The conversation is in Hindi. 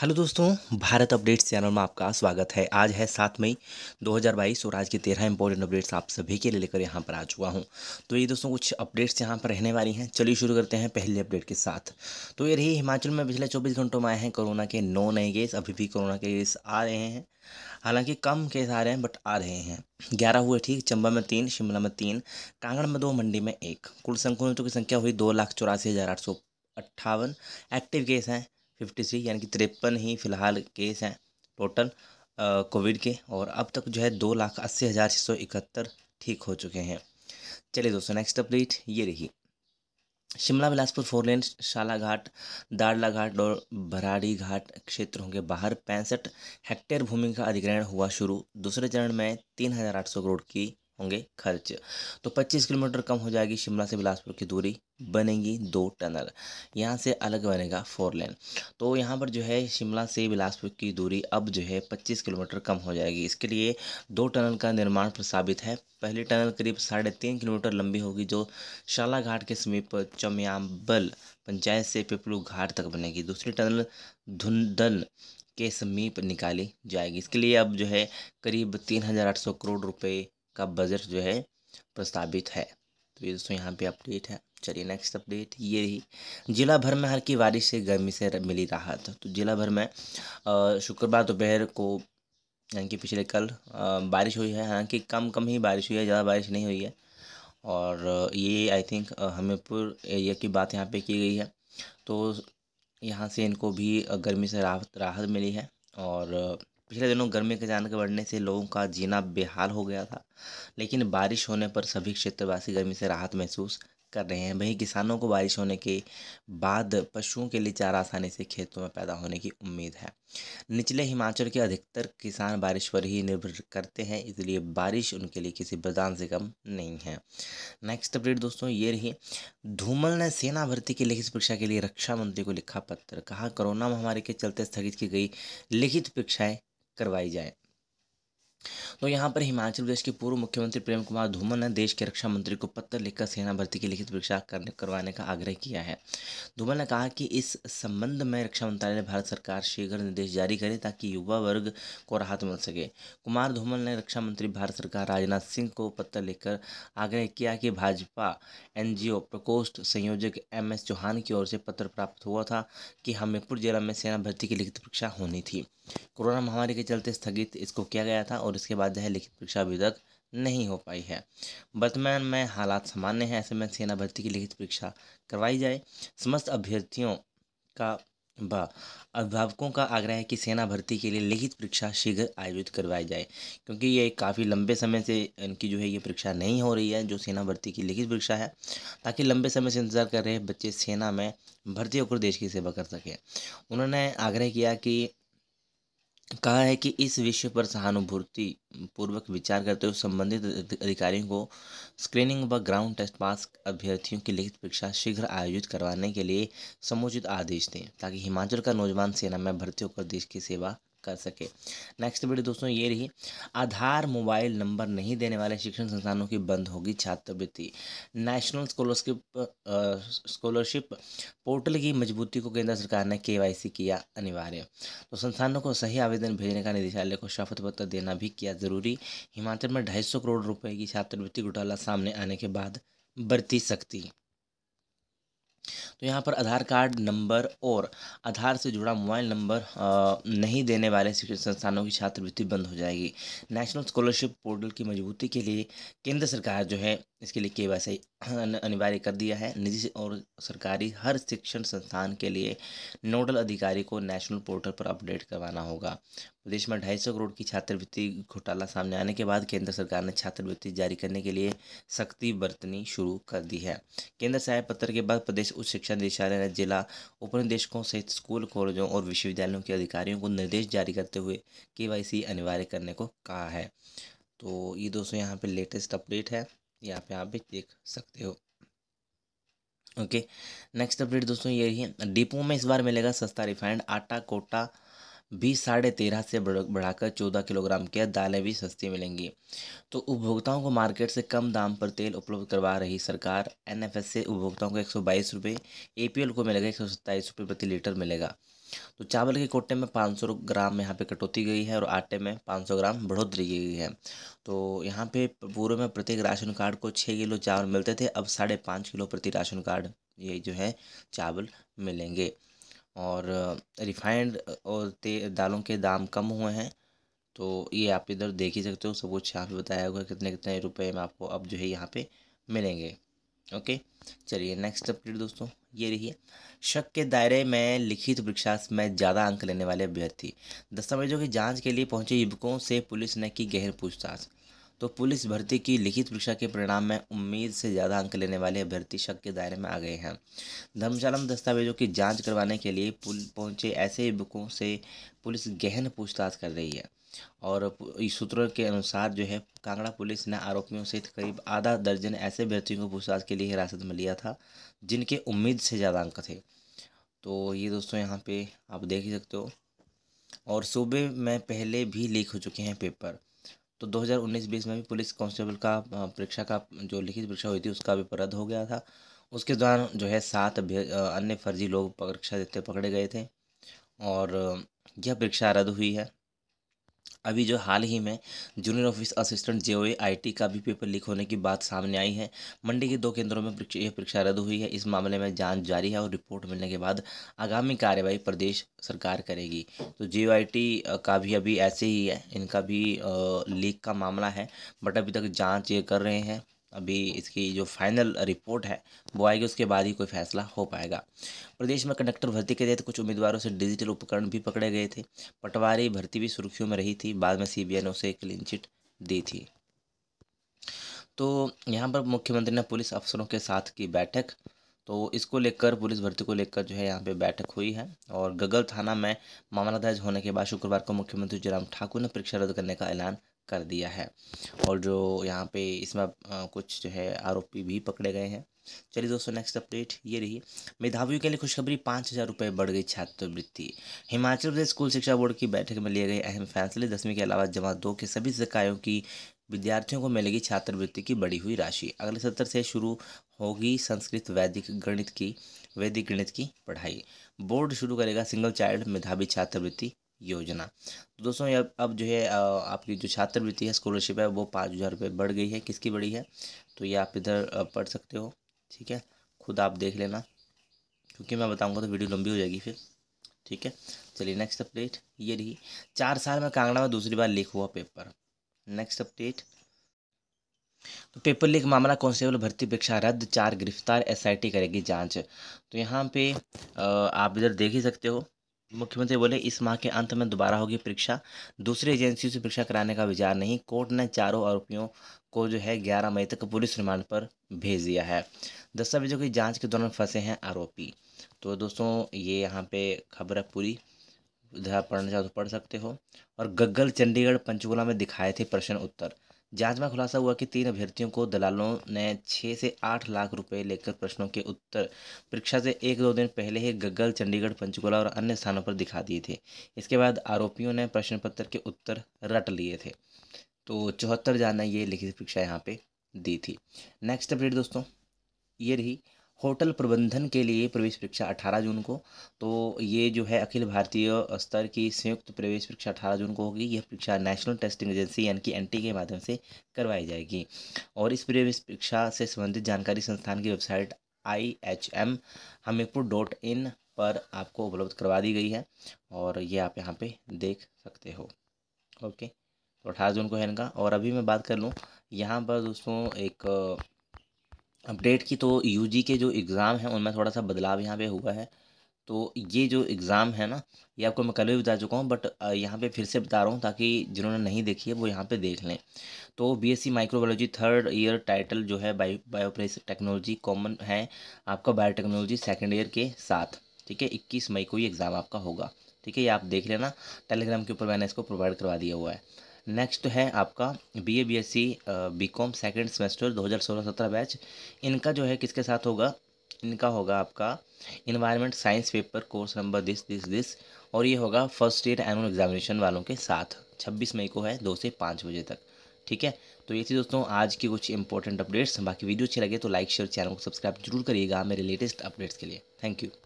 हेलो दोस्तों भारत अपडेट्स चैनल में आपका स्वागत है आज है सात मई 2022 और आज के तेरह इंपॉर्टेंट अपडेट्स आप सभी के लिए लेकर यहाँ पर आ चुका हूँ तो ये दोस्तों कुछ अपडेट्स यहाँ पर रहने वाली हैं चलिए शुरू करते हैं पहले अपडेट के साथ तो ये रही हिमाचल में पिछले 24 घंटों में आए हैं कोरोना के नौ नए केस अभी भी कोरोना के केस आ रहे हैं हालांकि कम केस आ रहे हैं बट आ रहे हैं ग्यारह हुए ठीक चंबा में तीन शिमला में तीन कांगड़ में दो मंडी में एक कुल संक्रमितों की संख्या हुई दो लाख चौरासी हज़ार आठ सौ अट्ठावन एक्टिव केस हैं फिफ्टी यानी कि तिरपन ही फ़िलहाल केस हैं टोटल कोविड के और अब तक जो है दो लाख अस्सी हज़ार छः सौ इकहत्तर ठीक हो चुके हैं चलिए दोस्तों नेक्स्ट अपडेट ये रही शिमला बिलासपुर फोरलेन शालाघाट दाड़ला घाट और भराड़ी घाट क्षेत्रों के बाहर पैंसठ हेक्टेयर भूमि का अधिग्रहण हुआ शुरू दूसरे चरण में तीन हज़ार आठ सौ करोड़ की होंगे खर्च तो 25 किलोमीटर कम हो जाएगी शिमला से बिलासपुर की दूरी बनेगी दो टनल यहाँ से अलग बनेगा फोर लेन तो यहाँ पर जो है शिमला से बिलासपुर की दूरी अब जो है 25 किलोमीटर कम हो जाएगी इसके लिए दो टनल का निर्माण प्रस्तावित है पहली टनल करीब साढ़े तीन किलोमीटर लंबी होगी जो शालाघाट के समीप चमयाबल पंचायत से पिपलू घाट तक बनेगी दूसरी टनल धुंदन के समीप निकाली जाएगी इसके लिए अब जो है करीब तीन हज़ार आठ सौ करोड़ रुपये का बजट जो है प्रस्तावित है तो ये दोस्तों यहाँ पे अपडेट है चलिए नेक्स्ट अपडेट ये ही जिला भर में हल्की बारिश से गर्मी से मिली राहत तो जिला भर में शुक्रवार दोपहर को यानी कि पिछले कल बारिश हुई है हालांकि कम कम ही बारिश हुई है ज़्यादा बारिश नहीं हुई है और ये आई थिंक हमीरपुर एरिया की बात यहाँ पे की गई है तो यहाँ से इनको भी गर्मी से राहत राहत मिली है और पिछले दिनों गर्मी के के बढ़ने से लोगों का जीना बेहाल हो गया था लेकिन बारिश होने पर सभी क्षेत्रवासी गर्मी से राहत महसूस कर रहे हैं वहीं किसानों को बारिश होने के बाद पशुओं के लिए चारा आसानी से खेतों में पैदा होने की उम्मीद है निचले हिमाचल के अधिकतर किसान बारिश पर ही निर्भर करते हैं इसलिए बारिश उनके लिए किसी वरदान से कम नहीं है नेक्स्ट अपडेट दोस्तों ये रही धूमल ने सेना भर्ती की लिखित परीक्षा के लिए रक्षा मंत्री को लिखा पत्र कहा कोरोना महामारी के चलते स्थगित की गई लिखित परीक्षाएँ करवाई जाए तो यहाँ पर हिमाचल प्रदेश के पूर्व मुख्यमंत्री प्रेम कुमार धूमल ने देश के रक्षा मंत्री को पत्र लिखकर सेना भर्ती की लिखित परीक्षा करने करवाने का आग्रह किया है धूमल ने कहा कि इस संबंध में रक्षा मंत्रालय ने भारत सरकार शीघ्र निर्देश जारी करे ताकि युवा वर्ग को राहत मिल सके कुमार धूमल ने रक्षा मंत्री भारत सरकार राजनाथ सिंह को पत्र लिखकर आग्रह किया कि भाजपा एन प्रकोष्ठ संयोजक एम एस चौहान की ओर से पत्र प्राप्त हुआ था कि हमीरपुर जिला में सेना भर्ती की लिखित परीक्षा होनी थी कोरोना महामारी के चलते स्थगित इसको किया गया था और और इसके बाद जो है लिखित परीक्षा अभी तक नहीं हो पाई है वर्तमान में हालात सामान्य हैं ऐसे में सेना भर्ती की लिखित परीक्षा करवाई जाए समस्त अभ्यर्थियों का व अभिभावकों का आग्रह है कि सेना भर्ती के लिए लिखित परीक्षा शीघ्र आयोजित करवाई जाए क्योंकि ये काफ़ी लंबे समय से इनकी जो है ये परीक्षा नहीं हो रही है जो सेना भर्ती की लिखित परीक्षा है ताकि लंबे समय से इंतज़ार कर रहे बच्चे सेना में भर्ती होकर देश की सेवा कर सकें उन्होंने आग्रह किया कि कहा है कि इस विषय पर सहानुभूति पूर्वक विचार करते हुए संबंधित अधिकारियों को स्क्रीनिंग व ग्राउंड टेस्ट पास अभ्यर्थियों की लिखित परीक्षा शीघ्र आयोजित करवाने के लिए समुचित आदेश दें ताकि हिमाचल का नौजवान सेना में भर्ती होकर देश की सेवा कर सके नेक्स्ट वीडियो दोस्तों ये रही आधार मोबाइल नंबर नहीं देने वाले शिक्षण संस्थानों की बंद होगी छात्रवृत्ति नेशनल स्कॉलरशिप स्कॉलरशिप पोर्टल की मजबूती को केंद्र सरकार ने केवाईसी किया अनिवार्य तो संस्थानों को सही आवेदन भेजने का निदेशालय को शपथ पत्र देना भी किया ज़रूरी हिमाचल में ढाई करोड़ रुपये की छात्रवृत्ति घोटाला सामने आने के बाद बरती सकती तो यहाँ पर आधार कार्ड नंबर और आधार से जुड़ा मोबाइल नंबर नहीं देने वाले शिक्षण संस्थानों की छात्रवृत्ति बंद हो जाएगी नेशनल स्कॉलरशिप पोर्टल की मजबूती के लिए केंद्र सरकार जो है इसके लिए के वैसे अनिवार्य कर दिया है निजी और सरकारी हर शिक्षण संस्थान के लिए नोडल अधिकारी को नेशनल पोर्टल पर अपडेट करवाना होगा प्रदेश में ढाई सौ करोड़ की छात्रवृत्ति घोटाला सामने आने के बाद केंद्र सरकार ने छात्रवृत्ति जारी करने के लिए सख्ती बरतनी शुरू कर दी है केंद्र से आए पत्र के बाद प्रदेश उच्च शिक्षा निदेशालय ने जिला उपनिदेशकों सहित स्कूल कॉलेजों और विश्वविद्यालयों के अधिकारियों को निर्देश जारी करते हुए के अनिवार्य करने को कहा है तो ये दोस्तों यहाँ पर लेटेस्ट अपडेट है ये आप यहाँ पर देख सकते हो ओके नेक्स्ट अपडेट दोस्तों ये है डिपो में इस बार मिलेगा सस्ता रिफाइंड आटा कोटा भी साढ़े तेरह से बढ़ाकर चौदह किलोग्राम के दालें भी सस्ती मिलेंगी तो उपभोक्ताओं को मार्केट से कम दाम पर तेल उपलब्ध करवा रही सरकार एस से उपभोक्ताओं को एक सौ बाईस रुपये ए को मिलेगा एक सौ सत्ताईस रुपये प्रति लीटर मिलेगा तो चावल के कोटे में पाँच सौ ग्राम यहाँ पे कटौती गई है और आटे में पाँच सौ ग्राम बढ़ोतरी की गई है तो यहाँ पे पूर्व में प्रत्येक राशन कार्ड को छः किलो चावल मिलते थे अब साढ़े पाँच किलो प्रति राशन कार्ड ये जो है चावल मिलेंगे और रिफाइंड और ते दालों के दाम कम हुए हैं तो ये आप इधर देख ही सकते हो सब कुछ यहाँ पे बताया हुआ है कितने कितने रुपए में आपको अब जो है यहाँ पे मिलेंगे ओके चलिए नेक्स्ट अपडेट दोस्तों ये रही शक के दायरे में लिखित परीक्षा में ज़्यादा अंक लेने वाले अभ्यर्थी दस्तावेजों की जांच के लिए पहुंचे युवकों से पुलिस ने की गहर पूछताछ तो पुलिस भर्ती की लिखित परीक्षा के परिणाम में उम्मीद से ज़्यादा अंक लेने वाले अभ्यर्थी शक के दायरे में आ गए हैं धर्मशाला में दस्तावेजों की जाँच करवाने के लिए पहुंचे ऐसे युवकों से पुलिस गहन पूछताछ कर रही है और सूत्रों के अनुसार जो है कांगड़ा पुलिस ने आरोपियों सहित करीब आधा दर्जन ऐसे अभ्यर्थियों को पूछताछ के लिए हिरासत में लिया था जिनके उम्मीद से ज़्यादा अंक थे तो ये दोस्तों यहाँ पर आप देख ही सकते हो और सूबे में पहले भी लीक हो चुके हैं पेपर तो 2019-20 में भी पुलिस कांस्टेबल का परीक्षा का जो लिखित परीक्षा हुई थी उसका भी रद्द हो गया था उसके दौरान जो है सात अन्य फर्जी लोग परीक्षा देते पकड़े गए थे और यह परीक्षा रद्द हुई है अभी जो हाल ही में junior office assistant J IT का भी पेपर लीक होने की बात सामने आई है मंडी के दो केंद्रों में यह परीक्षा रद्द हुई है इस मामले में जांच जारी है और रिपोर्ट मिलने के बाद आगामी कार्यवाही प्रदेश सरकार करेगी तो जे का भी अभी ऐसे ही है इनका भी लीक का मामला है बट अभी तक जाँच ये कर रहे हैं अभी इसकी जो फाइनल रिपोर्ट है वो आएगी उसके बाद ही कोई फैसला हो पाएगा प्रदेश में कंडक्टर भर्ती के तहत तो कुछ उम्मीदवारों से डिजिटल उपकरण भी पकड़े गए थे पटवारी भर्ती भी सुर्खियों में रही थी बाद में सी ने उसे क्लीन चिट दी थी तो यहाँ पर मुख्यमंत्री ने पुलिस अफसरों के साथ की बैठक तो इसको लेकर पुलिस भर्ती को लेकर जो है यहाँ पे बैठक हुई है और गगल थाना में मामला दर्ज होने के बाद शुक्रवार को मुख्यमंत्री जयराम ठाकुर ने परीक्षा रद्द करने का ऐलान कर दिया है और जो यहाँ पे इसमें कुछ जो है आरोपी भी पकड़े गए हैं चलिए दोस्तों नेक्स्ट अपडेट ये रही मेधावियों के लिए खुशखबरी पाँच हज़ार रुपये बढ़ गई छात्रवृत्ति हिमाचल प्रदेश स्कूल शिक्षा बोर्ड की बैठक में लिए गए अहम फैसले दसवीं के अलावा जमा दो के सभी जकायों की विद्यार्थियों को मिलेगी छात्रवृत्ति की बढ़ी हुई राशि अगले सत्र से शुरू होगी संस्कृत वैदिक गणित की वैदिक गणित की पढ़ाई बोर्ड शुरू करेगा सिंगल चाइल्ड मेधावी छात्रवृत्ति योजना तो दोस्तों अब अब जो है आपकी जो छात्रवृत्ति है स्कॉलरशिप है वो पाँच हज़ार रुपये बढ़ गई है किसकी बढ़ी है तो ये आप इधर पढ़ सकते हो ठीक है खुद आप देख लेना क्योंकि मैं बताऊँगा तो वीडियो लंबी हो जाएगी फिर ठीक है चलिए नेक्स्ट अपडेट ये रही चार साल में कांगड़ा में दूसरी बार लीक हुआ पेपर नेक्स्ट अपडेट तो पेपर लीक मामला कॉन्स्टेबल भर्ती परीक्षा रद्द चार गिरफ्तार एसआईटी करेगी जांच तो यहाँ पे आप इधर देख ही सकते हो मुख्यमंत्री बोले इस माह के अंत में दोबारा होगी परीक्षा दूसरी एजेंसियों से परीक्षा कराने का विचार नहीं कोर्ट ने चारों आरोपियों को जो है ग्यारह मई तक पुलिस रिमांड पर भेज दिया है दस्तावेजों की जांच के दौरान फंसे हैं आरोपी तो दोस्तों ये यहाँ पे खबर है पूरी पढ़ना चाहो तो पढ़ सकते हो और गग्गल चंडीगढ़ पंचकूला में दिखाए थे प्रश्न उत्तर जांच में खुलासा हुआ कि तीन अभ्यर्थियों को दलालों ने छः से आठ लाख रुपए लेकर प्रश्नों के उत्तर परीक्षा से एक दो दिन पहले ही गग्गल चंडीगढ़ पंचकुला और अन्य स्थानों पर दिखा दिए थे इसके बाद आरोपियों ने प्रश्न पत्र के उत्तर रट लिए थे तो चौहत्तर जाना ये लिखित परीक्षा यहाँ पर दी थी नेक्स्ट अपडेट दोस्तों ये रही होटल प्रबंधन के लिए प्रवेश परीक्षा अठारह जून को तो ये जो है अखिल भारतीय स्तर की संयुक्त प्रवेश परीक्षा अठारह जून को होगी यह परीक्षा नेशनल टेस्टिंग एजेंसी यानी कि एन के माध्यम से करवाई जाएगी और इस प्रवेश परीक्षा से संबंधित जानकारी संस्थान की website I H M Hamirpur dot in पर आपको उपलब्ध करवा दी गई है और ये आप यहाँ पर देख सकते हो ओके तो अठारह जून को है इनका और अभी मैं बात कर लूँ यहाँ पर दोस्तों एक अपडेट की तो यूजी के जो एग्ज़ाम हैं उनमें थोड़ा सा बदलाव यहाँ पे हुआ है तो ये जो एग्ज़ाम है ना ये आपको मैं कल भी बता चुका हूँ बट यहाँ पे फिर से बता रहा हूँ ताकि जिन्होंने नहीं देखी है वो यहाँ पे देख लें तो BSc microbiology third year title जो है बायो बायोप्रेस टेक्नोलॉजी कॉमन है आपका बायोटेक्नोलॉजी सेकेंड ईयर के साथ ठीक है इक्कीस मई को ये एग्ज़ाम आपका होगा ठीक है ये आप देख लेना टेलीग्राम के ऊपर मैंने इसको प्रोवाइड करवा दिया हुआ है नेक्स्ट है आपका B A B S C B com second semester दो हज़ार सोलह सत्रह बैच इनका जो है किसके साथ होगा इनका होगा आपका environment science paper course number this this this और ये होगा फर्स्ट ईयर एनुअल एग्जामिनेशन वालों के साथ छब्बीस मई को है दो से पाँच बजे तक ठीक है तो ये थी दोस्तों आज की कुछ इंपॉर्टेंट अपडेट्स बाकी वीडियो अच्छी लगे तो लाइक शेयर चैनल को सब्सक्राइब जरूर करिएगा मेरे लेटेस्ट अपडेट्स के लिए थैंक यू